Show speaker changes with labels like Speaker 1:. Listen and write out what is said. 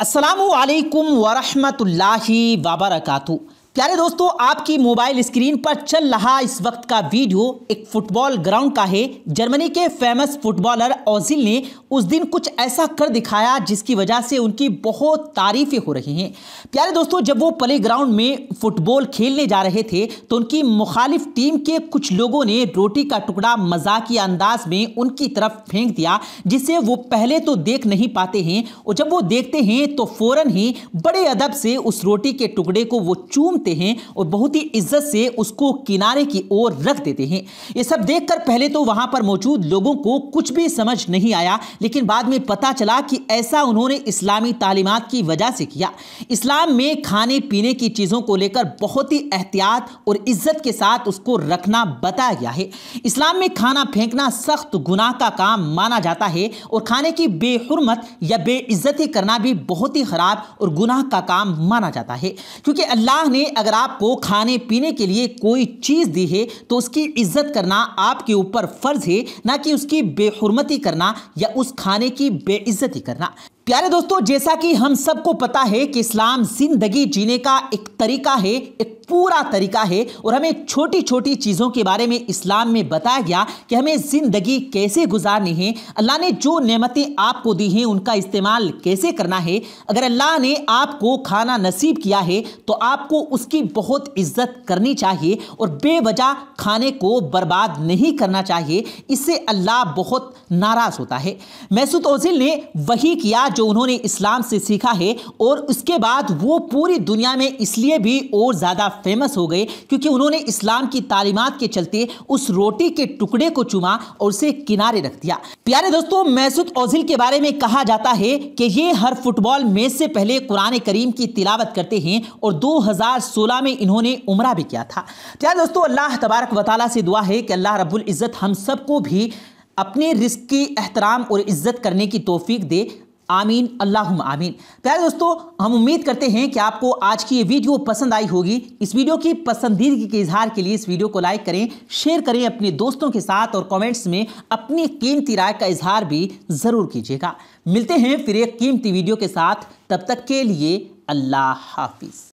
Speaker 1: असलकम वरहमल वबरकू प्यारे दोस्तों आपकी मोबाइल स्क्रीन पर चल रहा इस वक्त का वीडियो एक फुटबॉल ग्राउंड का है जर्मनी के फेमस फुटबॉलर ओजिल ने उस दिन कुछ ऐसा कर दिखाया जिसकी वजह से उनकी बहुत तारीफें हो रही हैं प्यारे दोस्तों जब वो प्ले ग्राउंड में फुटबॉल खेलने जा रहे थे तो उनकी मुखालिफ टीम के कुछ लोगों ने रोटी का टुकड़ा मजाकिया अंदाज में उनकी तरफ फेंक दिया जिसे वो पहले तो देख नहीं पाते हैं और जब वो देखते हैं तो फ़ौरन ही बड़े अदब से उस रोटी के टुकड़े को वो चूमते देते हैं और बहुत ही इज्जत से उसको किनारे की ओर रख देते हैं ये सब देखकर पहले तो वहां पर मौजूद लोगों को कुछ भी समझ नहीं आया लेकिन बाद में पता चला कि ऐसा उन्होंने इस्लामी तालीमत की वजह से किया इस्लाम में खाने पीने की चीज़ों को लेकर बहुत ही एहतियात और इज्जत के साथ उसको रखना बताया गया है इस्लाम में खाना फेंकना सख्त गुनाह का काम माना जाता है और खाने की बेहरमत या बेइज्जती करना भी बहुत ही ख़राब और गुनाह का काम माना जाता है क्योंकि अल्लाह ने अगर आपको खाने पीने के लिए कोई चीज़ दी है तो उसकी इज्जत करना आपके ऊपर फ़र्ज़ है ना कि उसकी बेहरमती करना या उस खाने की बेइज्जती करना प्यारे दोस्तों जैसा कि हम सबको पता है कि इस्लाम जिंदगी जीने का एक तरीका है एक पूरा तरीका है और हमें छोटी छोटी चीज़ों के बारे में इस्लाम में बताया गया कि हमें ज़िंदगी कैसे गुजारनी है अल्लाह ने जो नेमतें आपको दी हैं उनका इस्तेमाल कैसे करना है अगर अल्लाह ने आपको खाना नसीब किया है तो आपको उसकी बहुत इज्जत करनी चाहिए और बेवजह खाने को बर्बाद नहीं करना चाहिए इससे अल्लाह बहुत नाराज़ होता है मैसूद ओजिल ने वही किया जो उन्होंने इस्लाम से सीखा है और उसके बाद वो पूरी दुनिया में इसलिए भी और ज़्यादा फेमस हो गए क्योंकि उन्होंने इस्लाम की तालीमत के चलते उस रोटी के टुकड़े को चुमा और उसे किनारे रख दिया प्यारे दोस्तों मैसूद ओजिल के बारे में कहा जाता है कि ये हर फुटबॉल मैच से पहले कुरान करीम की तिलावत करते हैं और सोलह में इन्होंने उमरा भी किया था प्यारे दोस्तों अल्लाह तबारक वाली से दुआ है कि अल्लाह रबुल्ज़त हम सबको भी अपने रिस्क की एहतराम और इज़्ज़त करने की तोफीक दे आमीन अल्लाह आमीन प्यारे दोस्तों हम उम्मीद करते हैं कि आपको आज की ये वीडियो पसंद आई होगी इस वीडियो की पसंदीदगी के इजहार के लिए इस वीडियो को लाइक करें शेयर करें अपने दोस्तों के साथ और कमेंट्स में अपनी कीमती राय का इजहार भी ज़रूर कीजिएगा मिलते हैं फिर एक कीमती वीडियो के साथ तब तक के लिए अल्लाह हाफिज़